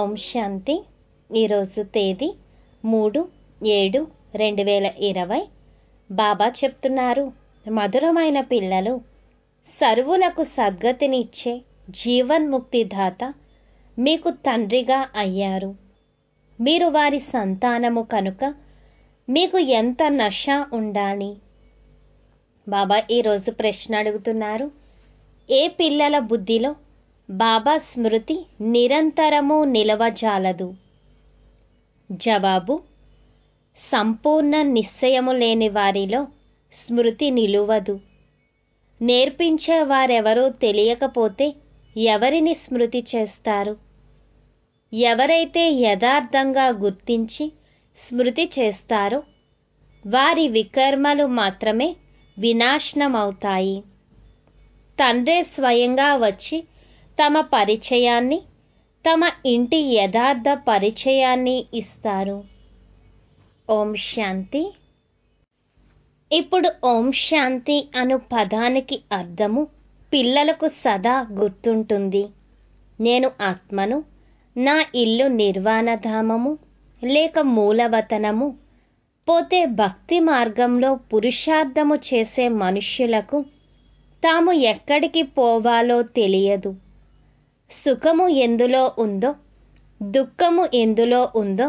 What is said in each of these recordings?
ఓం శాంతి ఈరోజు తేదీ మూడు ఏడు రెండు వేల ఇరవై బాబా చెప్తున్నారు మధురమైన పిల్లలు సర్వులకు సద్గతినిచ్చే జీవన్ముక్తిదాత మీకు తండ్రిగా అయ్యారు మీరు వారి సంతానము కనుక మీకు ఎంత నష ఉండాలి బాబా ఈరోజు ప్రశ్న అడుగుతున్నారు ఏ పిల్లల బుద్ధిలో బాబా స్మృతి నిరంతరము నిలవజాలదు జవాబు సంపూర్ణ నిశ్చయము లేని వారిలో స్మృతి నిలువదు నేర్పించే వారెవరో తెలియకపోతే ఎవరిని స్మృతి చేస్తారు ఎవరైతే యథార్థంగా గుర్తించి స్మృతి చేస్తారు వారి వికర్మలు మాత్రమే వినాశనమవుతాయి తండ్రే స్వయంగా వచ్చి తమ పరిచయాన్ని తమ ఇంటి యథార్థ పరిచయాన్ని ఇస్తారు ఓం శాంతి ఇప్పుడు ఓం శాంతి అను పదానికి అర్థము పిల్లలకు సదా గుర్తుంటుంది నేను ఆత్మను నా ఇల్లు నిర్వాణధామము లేక మూలవతనము పోతే భక్తి మార్గంలో పురుషార్థము చేసే మనుష్యులకు తాము ఎక్కడికి పోవాలో తెలియదు సుఖము ఎందులో ఉందో దుఃఖము ఎందులో ఉందో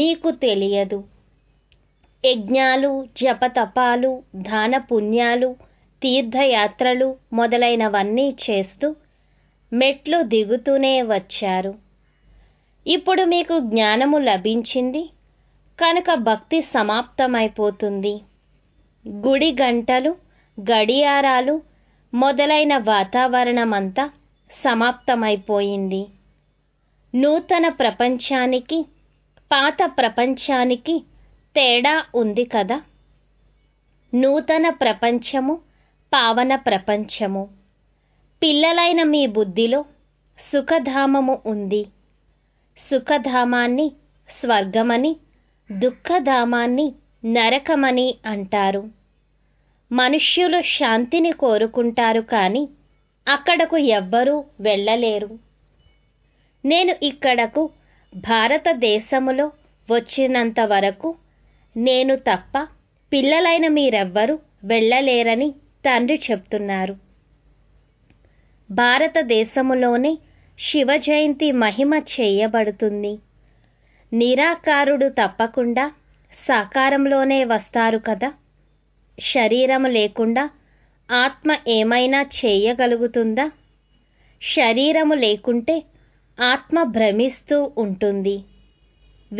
మీకు తెలియదు యజ్ఞాలు జపతపాలు దాన పుణ్యాలు తీర్థయాత్రలు మొదలైనవన్నీ చేస్తూ మెట్లు దిగుతూనే వచ్చారు ఇప్పుడు మీకు జ్ఞానము లభించింది కనుక భక్తి సమాప్తమైపోతుంది గుడి గంటలు గడియారాలు మొదలైన వాతావరణమంతా సమాప్తమైపోయింది నూతన ప్రపంచానికి పాత ప్రపంచానికి తేడా ఉంది కదా నూతన ప్రపంచము పావన ప్రపంచము పిల్లలైన మీ బుద్ధిలో సుఖధామము ఉంది సుఖధామాన్ని స్వర్గమని దుఃఖధామాన్ని నరకమని అంటారు మనుష్యులు శాంతిని కోరుకుంటారు కానీ అక్కడకు ఎవ్వరూ వెళ్ళలేరు నేను ఇక్కడకు భారతదేశములో వచ్చినంత వరకు నేను తప్ప పిల్లలైన మీరెవ్వరూ వెళ్ళలేరని తండ్రి చెప్తున్నారు భారతదేశములోనే శివ జయంతి మహిమ చేయబడుతుంది నిరాకారుడు తప్పకుండా సాకారంలోనే వస్తారు కదా శరీరం లేకుండా ఆత్మ ఏమైనా చేయగలుగుతుందా శరీరము లేకుంటే ఆత్మ భ్రమిస్తూ ఉంటుంది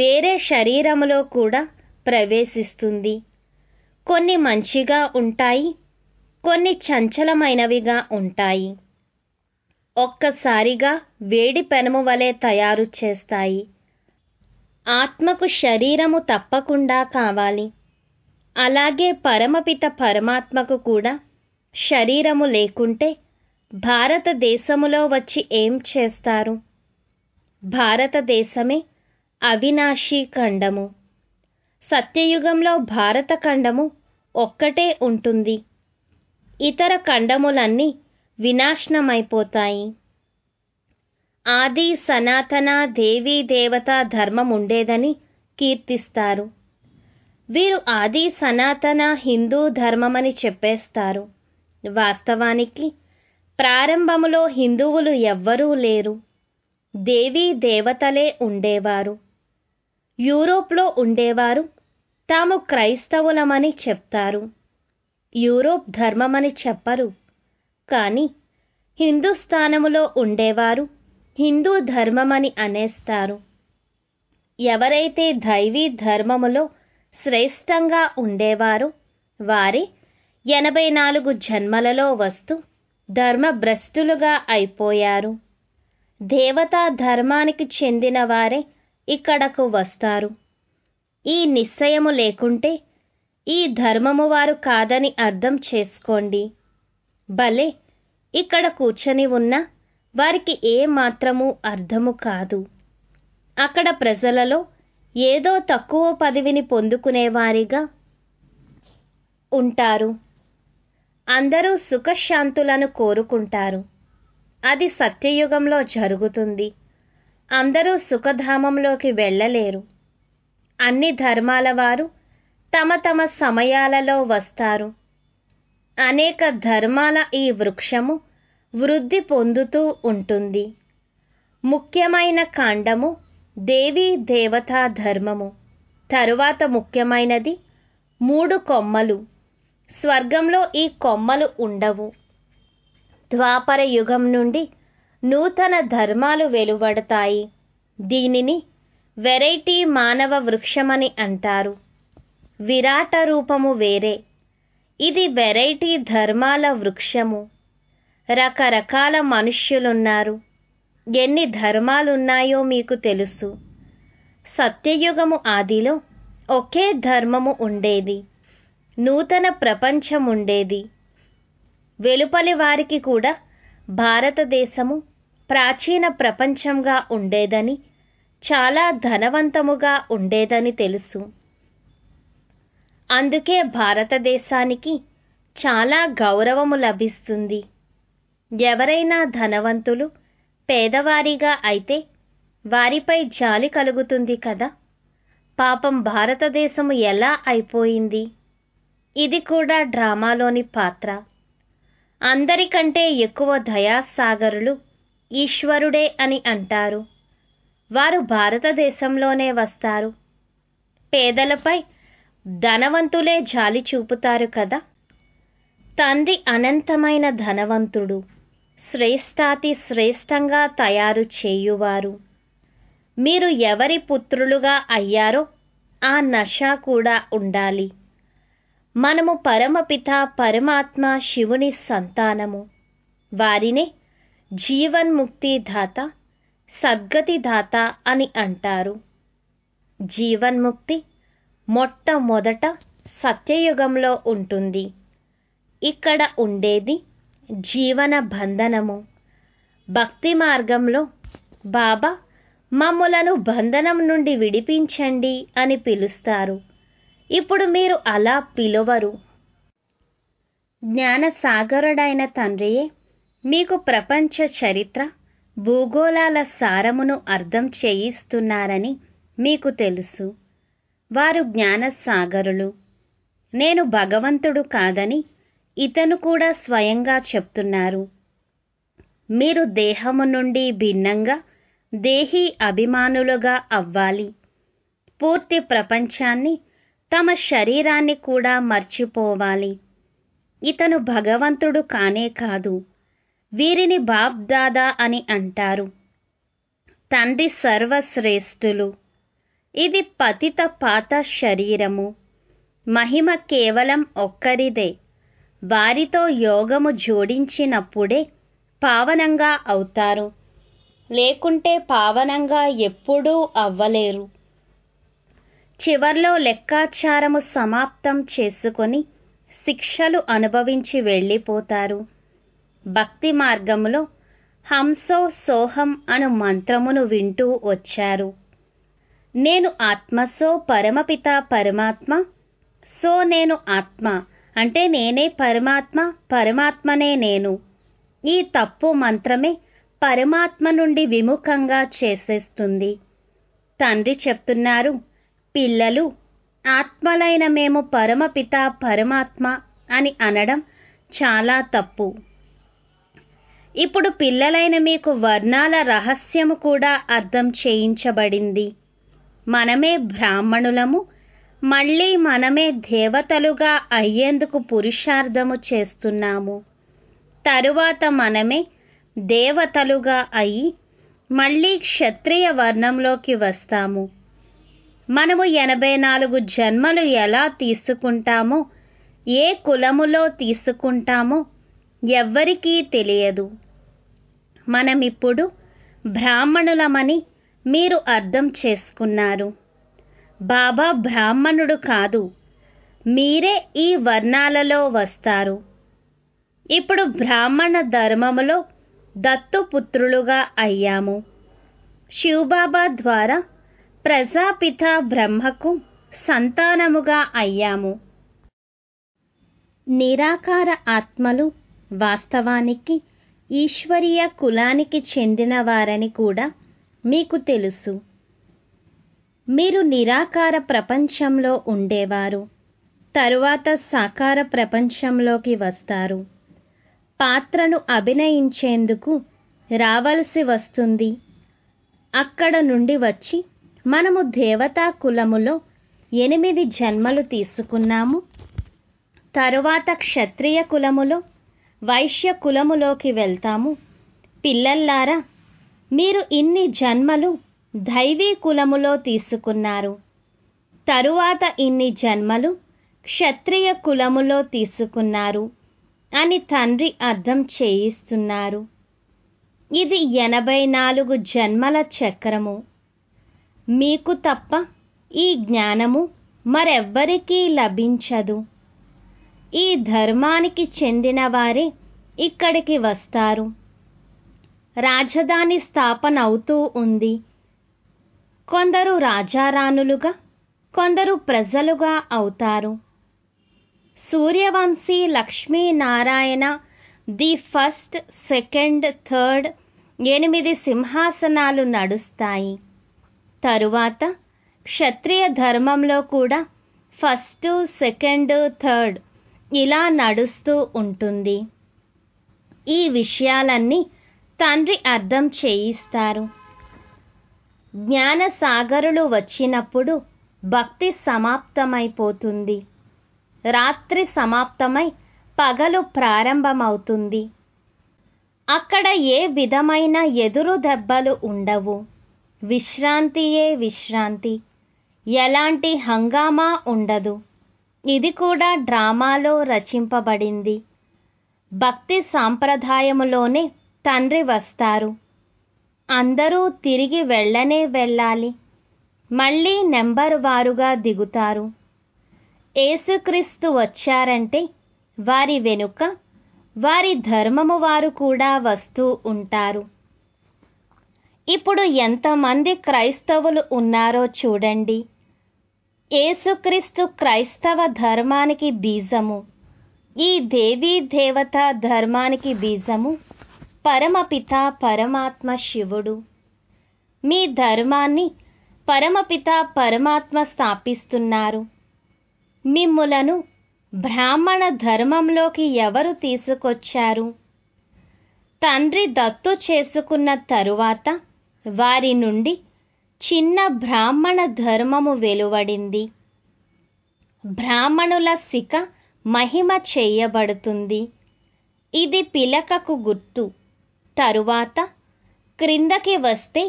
వేరే శరీరములో కూడా ప్రవేశిస్తుంది కొన్ని మంచిగా ఉంటాయి కొన్ని చంచలమైనవిగా ఉంటాయి ఒక్కసారిగా వేడి పెనము వలె తయారు చేస్తాయి ఆత్మకు శరీరము తప్పకుండా కావాలి అలాగే పరమపిత పరమాత్మకు కూడా శరీరము లేకుంటే భారతదేశములో వచ్చి ఏం చేస్తారు భారతదేశమే అవినాశీ ఖండము సత్యయుగంలో భారత ఖండము ఒక్కటే ఉంటుంది ఇతర ఖండములన్నీ వినాశనమైపోతాయి ఆది సనాతన దేవీ దేవతా ధర్మం ఉండేదని కీర్తిస్తారు వీరు ఆది సనాతన హిందూ ధర్మమని చెప్పేస్తారు వాస్తవానికి ప్రారంభములో హిందువులు ఎవ్వరూ లేరు దేవీ దేవతలే ఉండేవారు యూరోప్లో ఉండేవారు తాము క్రైస్తవులమని చెప్తారు యూరోప్ ధర్మమని చెప్పరు కానీ హిందుస్థానములో ఉండేవారు హిందూ ధర్మమని అనేస్తారు ఎవరైతే దైవీ ధర్మములో శ్రేష్టంగా ఉండేవారో వారి ఎనభై నాలుగు జన్మలలో వస్తూ ధర్మభ్రష్టులుగా అయిపోయారు దేవతా ధర్మానికి చెందిన వారే ఇక్కడకు వస్తారు ఈ నిశ్చయము లేకుంటే ఈ ధర్మము వారు కాదని అర్థం చేసుకోండి భలే ఇక్కడ కూర్చొని ఉన్న వారికి ఏ మాత్రము అర్థము కాదు అక్కడ ప్రజలలో ఏదో తక్కువ పదవిని పొందుకునేవారిగా ఉంటారు అందరూ సుఖశాంతులను కోరుకుంటారు అది సత్యయుగంలో జరుగుతుంది అందరూ సుఖధామంలోకి వెళ్ళలేరు అన్ని ధర్మాల వారు తమ తమ సమయాలలో వస్తారు అనేక ధర్మాల ఈ వృక్షము వృద్ధి పొందుతూ ఉంటుంది ముఖ్యమైన కాండము దేవీ దేవతా ధర్మము తరువాత ముఖ్యమైనది మూడు కొమ్మలు స్వర్గంలో ఈ కొమ్మలు ఉండవు ద్వాపర యుగం నుండి నూతన ధర్మాలు వెలువడతాయి దీనిని వెరైటీ మానవ వృక్షమని అంటారు విరాట రూపము వేరే ఇది వెరైటీ ధర్మాల వృక్షము రకరకాల మనుష్యులున్నారు ఎన్ని ధర్మాలున్నాయో మీకు తెలుసు సత్యయుగము ఆదిలో ఒకే ధర్మము ఉండేది నూతన ప్రపంచం ఉండేది వెలుపలి వారికి కూడా భారతదేశము ప్రాచీన ప్రపంచంగా ఉండేదని చాలా ధనవంతముగా ఉండేదని తెలుసు అందుకే భారతదేశానికి చాలా గౌరవము లభిస్తుంది ఎవరైనా ధనవంతులు పేదవారిగా అయితే వారిపై జాలి కలుగుతుంది కదా పాపం భారతదేశము ఎలా అయిపోయింది ఇది కూడా డ్రామాలోని పాత్ర అందరికంటే ఎక్కువ దయాసాగరులు ఈశ్వరుడే అని అంటారు వారు భారతదేశంలోనే వస్తారు పేదలపై ధనవంతులే జాలి చూపుతారు కదా తండ్రి అనంతమైన ధనవంతుడు శ్రేష్టాతి శ్రేష్టంగా తయారు చేయువారు మీరు ఎవరి పుత్రులుగా అయ్యారో ఆ నష కూడా ఉండాలి మనము పరమపిత పరమాత్మ శివుని సంతానము వారినే జీవన్ముక్తిదాత సద్గతిదాత అని అంటారు జీవన్ముక్తి మొట్టమొదట సత్యయుగంలో ఉంటుంది ఇక్కడ ఉండేది జీవన బంధనము భక్తి మార్గంలో బాబా మమ్ములను బంధనం నుండి విడిపించండి అని పిలుస్తారు ఇప్పుడు మీరు అలా పిలువరు జ్ఞానసాగరుడైన తండ్రియే మీకు ప్రపంచ చరిత్ర భూగోళాల సారమును అర్థం చేయిస్తున్నారని మీకు తెలుసు వారు జ్ఞానసాగరులు నేను భగవంతుడు కాదని ఇతను కూడా స్వయంగా చెప్తున్నారు మీరు దేహము నుండి భిన్నంగా దేహీ అభిమానులుగా అవ్వాలి పూర్తి ప్రపంచాన్ని తమ శరీరాన్ని కూడా మర్చిపోవాలి ఇతను భగవంతుడు కానే కాదు వీరిని బాబ్దాదా అని అంటారు తండ్రి సర్వశ్రేష్ఠులు ఇది పతిత పాత శరీరము మహిమ కేవలం ఒక్కరిదే వారితో యోగము జోడించినప్పుడే పావనంగా అవుతారు లేకుంటే పావనంగా ఎప్పుడూ అవ్వలేరు చివర్లో లెక్కాచారము సమాప్తం చేసుకొని శిక్షలు అనుభవించి వెళ్ళిపోతారు భక్తి మార్గములో హంసో సోహం అను మంత్రమును వింటూ వచ్చారు నేను ఆత్మ సో పరమపిత పరమాత్మ సో నేను ఆత్మ అంటే నేనే పరమాత్మ పరమాత్మనే నేను ఈ తప్పు మంత్రమే పరమాత్మ నుండి విముఖంగా చేసేస్తుంది తండ్రి చెప్తున్నారు పిల్లలు ఆత్మలైన మేము పరమపిత పరమాత్మ అని అనడం చాలా తప్పు ఇప్పుడు పిల్లలైన మీకు వర్ణాల రహస్యము కూడా అర్థం చేయించబడింది మనమే బ్రాహ్మణులము మళ్ళీ మనమే దేవతలుగా అయ్యేందుకు పురుషార్థము చేస్తున్నాము తరువాత మనమే దేవతలుగా అయి మళ్ళీ క్షత్రియ వర్ణంలోకి వస్తాము మనము ఎనభై నాలుగు జన్మలు ఎలా తీసుకుంటామో ఏ కులములో తీసుకుంటామో ఎవ్వరికీ తెలియదు మనమిప్పుడు బ్రాహ్మణులమని మీరు అర్థం చేసుకున్నారు బాబా బ్రాహ్మణుడు కాదు మీరే ఈ వర్ణాలలో వస్తారు ఇప్పుడు బ్రాహ్మణ ధర్మములో దత్తుపుత్రులుగా అయ్యాము శివబాబా ద్వారా ప్రజాపిత బ్రహ్మకు సంతానముగా అయ్యాము నిరాకార ఆత్మలు వాస్తవానికి ఈశ్వరీయ కులానికి చెందినవారని కూడా మీకు తెలుసు మీరు నిరాకార ప్రపంచంలో ఉండేవారు తరువాత సాకార ప్రపంచంలోకి వస్తారు పాత్రను అభినయించేందుకు రావలసి వస్తుంది అక్కడ నుండి వచ్చి మనము దేవతా కులములో ఎనిమిది జన్మలు తీసుకున్నాము తరువాత క్షత్రియ కులములో వైశ్య కులములోకి వెళ్తాము పిల్లల్లారా మీరు ఇన్ని జన్మలు దైవీ కులములో తీసుకున్నారు తరువాత ఇన్ని జన్మలు క్షత్రియ కులములో తీసుకున్నారు అని తండ్రి అర్థం చేయిస్తున్నారు ఇది ఎనభై నాలుగు జన్మల చక్రము మీకు తప్ప ఈ జ్ఞానము మరెవ్వరికీ లభించదు ఈ ధర్మానికి చెందిన వారే ఇక్కడికి వస్తారు రాజధాని స్థాపన అవుతూ ఉంది కొందరు రాజారాణులుగా కొందరు ప్రజలుగా అవుతారు Suryavanshi Lakshminarayana the first second third ఎనిమిది సింహాసనాలు నడుస్తాయి తరువాత క్షత్రియ ధర్మంలో కూడా ఫస్ట్ సెకండ్ థర్డ్ ఇలా నడుస్తూ ఉంటుంది ఈ విషయాలన్నీ తండ్రి అర్థం చేయిస్తారు జ్ఞానసాగరులు వచ్చినప్పుడు భక్తి సమాప్తమైపోతుంది రాత్రి సమాప్తమై పగలు ప్రారంభమవుతుంది అక్కడ ఏ విధమైన ఎదురు దెబ్బలు ఉండవు విశ్రాంతియే విశ్రాంతి ఎలాంటి హంగామా ఉండదు ఇది కూడా డ్రామాలో రచింపబడింది భక్తి సాంప్రదాయములోనే తండ్రి వస్తారు అందరూ తిరిగి వెళ్ళనే వెళ్ళాలి మళ్ళీ నెంబర్ వారుగా దిగుతారు ఏసుక్రీస్తు వచ్చారంటే వారి వెనుక వారి ధర్మము వారు కూడా వస్తూ ఉంటారు ఇప్పుడు ఎంతమంది క్రైస్తవులు ఉన్నారో చూడండి ఏసుక్రీస్తు క్రైస్తవ ధర్మానికి బీజము ఈ దేవీ దేవత ధర్మానికి బీజము పరమపిత పరమాత్మ శివుడు మీ ధర్మాన్ని పరమపిత పరమాత్మ స్థాపిస్తున్నారు మిమ్ములను బ్రాహ్మణ ధర్మంలోకి ఎవరు తీసుకొచ్చారు తండ్రి దత్తు చేసుకున్న తరువాత వారి నుండి చిన్న బ్రాహ్మణ ధర్మము వెలువడింది బ్రాహ్మణుల శిఖ మహిమ చేయబడుతుంది ఇది పిలకకు గుర్తు తరువాత క్రిందకి వస్తే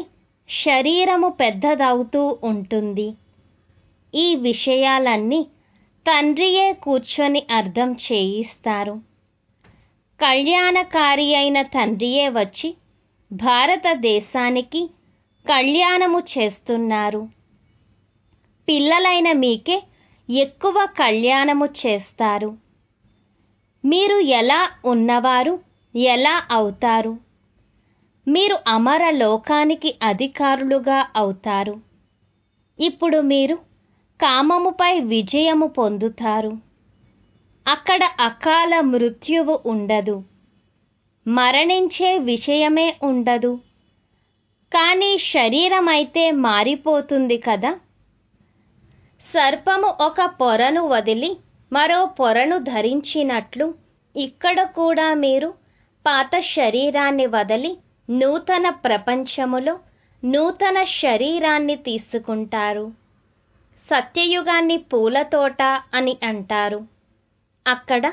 శరీరము పెద్దదవుతూ ఉంటుంది ఈ విషయాలన్నీ తండ్రియే కూర్చొని అర్థం చేయిస్తారు కళ్యాణకారి అయిన తండ్రియే వచ్చి భారతదేశానికి కళ్యాణము చేస్తున్నారు పిల్లలైన మీకే ఎక్కువ కళ్యాణము చేస్తారు మీరు ఎలా ఉన్నవారు ఎలా అవుతారు మీరు అమర లోకానికి అధికారులుగా అవుతారు ఇప్పుడు మీరు కామముపై విజయము పొందుతారు అక్కడ అకాల మృత్యువు ఉండదు మరణించే విషయమే ఉండదు కానీ శరీరం అయితే మారిపోతుంది కదా సర్పము ఒక పొరను వదిలి మరో పొరను ధరించినట్లు ఇక్కడ కూడా మీరు పాత శరీరాన్ని వదిలి నూతన ప్రపంచములో నూతన శరీరాన్ని తీసుకుంటారు సత్యయుగాన్ని పూలతోట అని అంటారు అక్కడ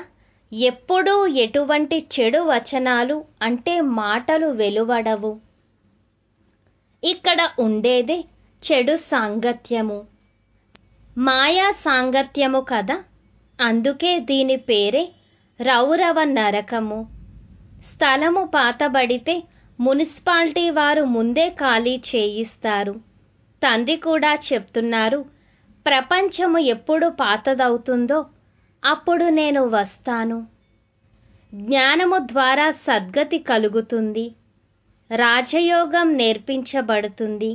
ఎప్పుడూ ఎటువంటి చెడు వచనాలు అంటే మాటలు వెలువడవు ఇక్కడ ఉండేదే చెడు సాంగత్యము మాయా సాంగత్యము కదా అందుకే దీని పేరే రౌరవ నరకము స్థలము పాతబడితే మున్సిపాలిటీ వారు ముందే ఖాళీ చేయిస్తారు తండ్రి కూడా చెప్తున్నారు ప్రపంచము ఎప్పుడు పాతదవుతుందో అప్పుడు నేను వస్తాను జ్ఞానము ద్వారా సద్గతి కలుగుతుంది రాజయోగం నేర్పించబడుతుంది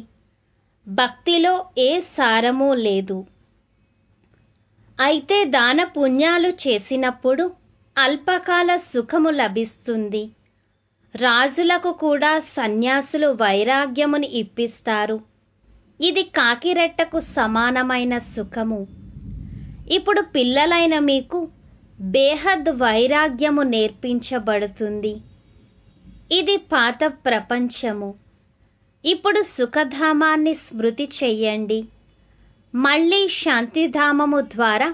భక్తిలో ఏ సారమూ లేదు అయితే దాన పుణ్యాలు చేసినప్పుడు అల్పకాల సుఖము లభిస్తుంది రాజులకు కూడా సన్యాసులు వైరాగ్యమును ఇప్పిస్తారు ఇది కాకిరెట్టకు సమానమైన సుఖము ఇప్పుడు పిల్లలైన మీకు బేహద్ వైరాగ్యము నేర్పించబడుతుంది ఇది పాత ప్రపంచము ఇప్పుడు సుఖధామాన్ని స్మృతి చెయ్యండి మళ్ళీ శాంతిధామము ద్వారా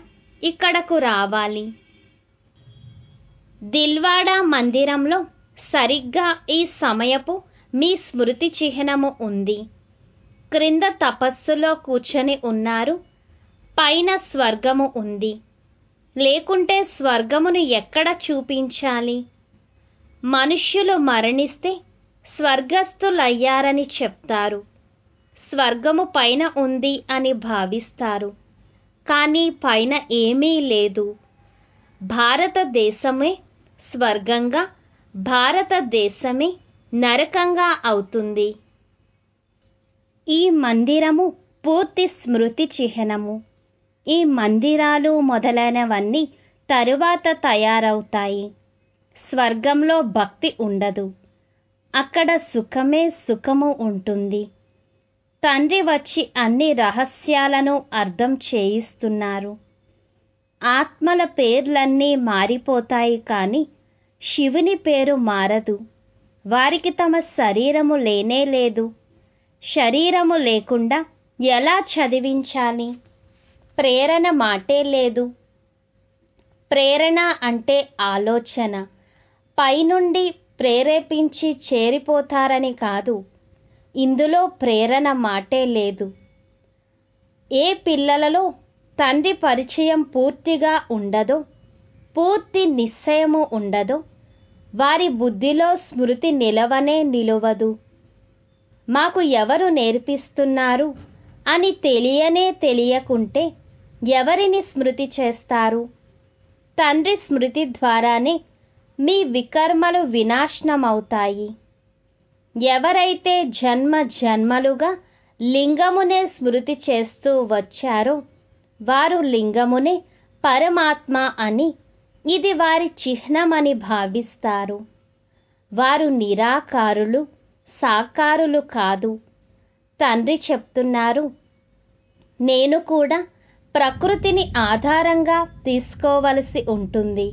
ఇక్కడకు రావాలి దిల్వాడా మందిరంలో సరిగ్గా ఈ సమయపు మీ స్మృతి చిహ్నము ఉంది క్రింద తపస్సులో కూర్చొని ఉన్నారు పైన స్వర్గము ఉంది లేకుంటే స్వర్గమును ఎక్కడ చూపించాలి మనుష్యులు మరణిస్తే స్వర్గస్థులయ్యారని చెప్తారు స్వర్గము పైన ఉంది అని భావిస్తారు కానీ పైన ఏమీ లేదు భారతదేశమే స్వర్గంగా భారతదేశమే నరకంగా అవుతుంది ఈ మందిరము పూర్తి స్మృతి చిహ్నము ఈ మందిరాలు మొదలైనవన్నీ తరువాత తయారవుతాయి స్వర్గంలో భక్తి ఉండదు అక్కడ సుఖమే సుఖము ఉంటుంది తండ్రి వచ్చి అన్ని రహస్యాలను అర్థం చేయిస్తున్నారు ఆత్మల పేర్లన్నీ మారిపోతాయి కానీ శివుని పేరు మారదు వారికి తమ శరీరము లేనే లేదు శరీరము లేకుండా ఎలా చదివించాలి ప్రేరణ మాటే లేదు ప్రేరణ అంటే ఆలోచన పైనుండి ప్రేరేపించి చేరిపోతారని కాదు ఇందులో ప్రేరణ మాటే లేదు ఏ పిల్లలలో తండ్రి పరిచయం పూర్తిగా ఉండదో పూర్తి నిశ్చయము ఉండదో వారి బుద్ధిలో స్మృతి నిలవనే నిలవదు మాకు ఎవరు నేర్పిస్తున్నారు అని తెలియనే తెలియకుంటే ఎవరిని స్మృతి చేస్తారు తండ్రి స్మృతి ద్వారానే మీ వికర్మలు వినాశనమవుతాయి ఎవరైతే జన్మ జన్మలుగా లింగమునే స్మృతి చేస్తూ వచ్చారో వారు లింగమునే పరమాత్మ అని ఇది వారి చిహ్నమని భావిస్తారు వారు నిరాకారులు సాకారులు కాదు తండ్రి చెప్తున్నారు నేను కూడా ప్రకృతిని ఆధారంగా తీసుకోవలసి ఉంటుంది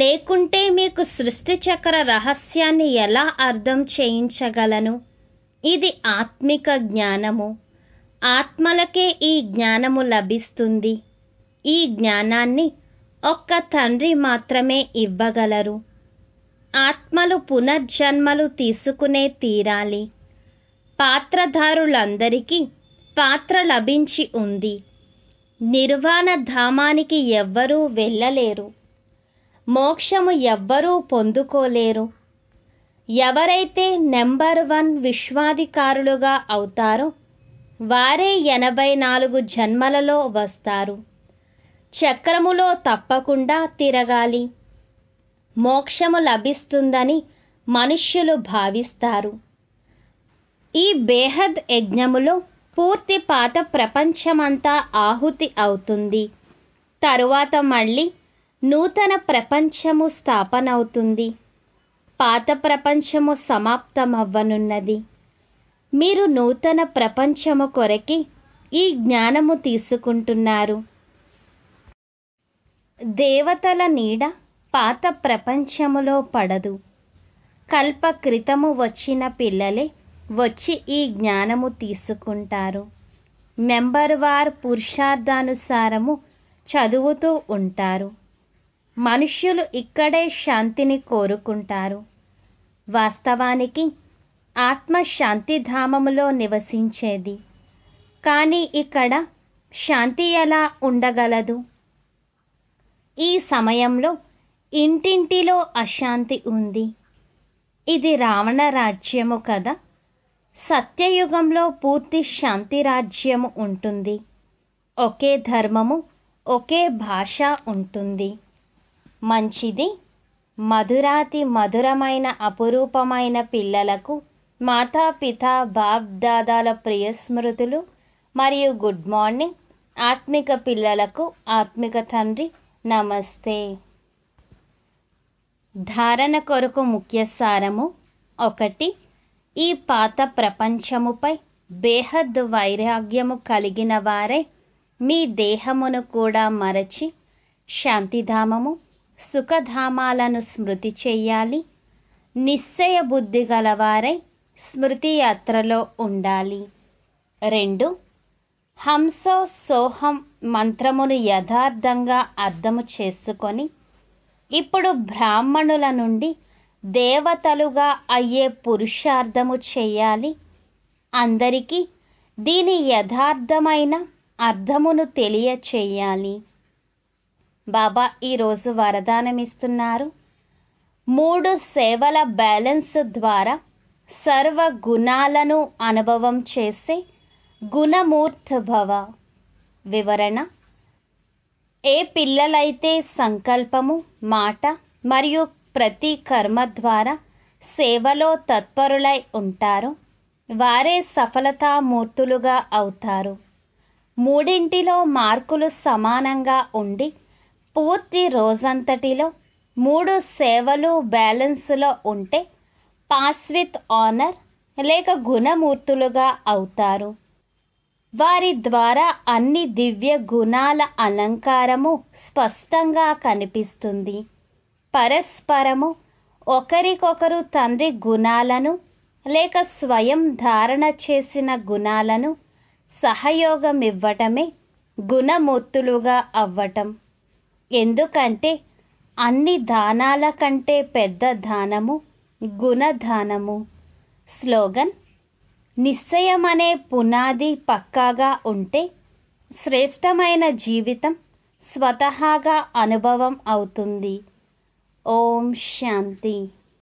లేకుంటే మీకు సృష్టి చక్ర రహస్యాన్ని ఎలా అర్థం చేయించగలను ఇది ఆత్మిక జ్ఞానము ఆత్మలకే ఈ జ్ఞానము లభిస్తుంది ఈ జ్ఞానాన్ని ఒక్క తండ్రి మాత్రమే ఇవ్వగలరు ఆత్మలు పునర్జన్మలు తీసుకునే తీరాలి పాత్రధారులందరికీ పాత్ర లభించి ఉంది నిర్వాణ ధామానికి ఎవ్వరూ వెళ్ళలేరు మోక్షము ఎవ్వరూ పొందుకోలేరు ఎవరైతే నెంబర్ వన్ విశ్వాధికారులుగా అవుతారో వారే ఎనభై నాలుగు జన్మలలో వస్తారు చక్రములో తప్పకుండా తిరగాలి మోక్షము లభిస్తుందని మనుష్యులు భావిస్తారు ఈ బేహద్ యజ్ఞములో పూర్తి పాత ప్రపంచమంతా ఆహుతి అవుతుంది తరువాత మళ్ళీ నూతన ప్రపంచము స్థాపనవుతుంది పాత ప్రపంచము సమాప్తమవ్వనున్నది మీరు నూతన ప్రపంచము కొరకి ఈ జ్ఞానము తీసుకుంటున్నారు దేవతల నీడ పాత ప్రపంచములో పడదు కల్ప క్రితము వచ్చిన పిల్లలే వచ్చి ఈ జ్ఞానము తీసుకుంటారు మెంబర్ వార్ పురుషార్థానుసారము చదువుతూ ఉంటారు మనుష్యులు ఇక్కడే శాంతిని కోరుకుంటారు వాస్తవానికి ఆత్మ శాంతిధామములో నివసించేది కానీ ఇక్కడ శాంతి ఎలా ఉండగలదు ఈ సమయంలో ఇంటింటిలో అశాంతి ఉంది ఇది రావణ రాజ్యము కదా సత్యయుగంలో పూర్తి శాంతి రాజ్యము ఉంటుంది ఒకే ధర్మము ఒకే భాష ఉంటుంది మంచిది మధురాతి మధురమైన అపురూపమైన పిల్లలకు పిత బాబ్దాదాల ప్రియస్మృతులు మరియు గుడ్ మార్నింగ్ ఆత్మిక పిల్లలకు ఆత్మిక తండ్రి నమస్తే ధారణ కొరకు ముఖ్య సారము ఒకటి ఈ పాత ప్రపంచముపై బేహద్ వైరాగ్యము కలిగిన వారే మీ దేహమును కూడా మరచి శాంతిధామము సుఖధామాలను స్మృతి చెయ్యాలి నిశ్చయ బుద్ధి గలవారై స్మృతి యాత్రలో ఉండాలి రెండు హంసో సోహం మంత్రమును యథార్థంగా అర్థము చేసుకొని ఇప్పుడు బ్రాహ్మణుల నుండి దేవతలుగా అయ్యే పురుషార్థము చేయాలి అందరికీ దీని యథార్థమైన అర్థమును తెలియచేయాలి బాబా ఈరోజు వరదానం ఇస్తున్నారు మూడు సేవల బ్యాలెన్స్ ద్వారా సర్వ గుణాలను అనుభవం చేసే గుణమూర్త భవ వివరణ ఏ పిల్లలైతే సంకల్పము మాట మరియు ప్రతి కర్మ ద్వారా సేవలో తత్పరులై ఉంటారో వారే సఫలతామూర్తులుగా అవుతారు మూడింటిలో మార్కులు సమానంగా ఉండి పూర్తి రోజంతటిలో మూడు సేవలు బ్యాలెన్స్లో ఉంటే పాస్ విత్ ఆనర్ లేక గుణమూర్తులుగా అవుతారు వారి ద్వారా అన్ని దివ్య గుణాల అలంకారము స్పష్టంగా కనిపిస్తుంది పరస్పరము ఒకరికొకరు తండ్రి గుణాలను లేక స్వయం ధారణ చేసిన గుణాలను సహయోగమివ్వటమే గుణమూర్తులుగా అవ్వటం ఎందుకంటే అన్ని దానాల కంటే పెద్ద దానము గుణదానము స్లోగన్ నిశ్చయమనే పునాది పక్కాగా ఉంటే శ్రేష్టమైన జీవితం స్వతహాగా అనుభవం అవుతుంది ఓం శాంతి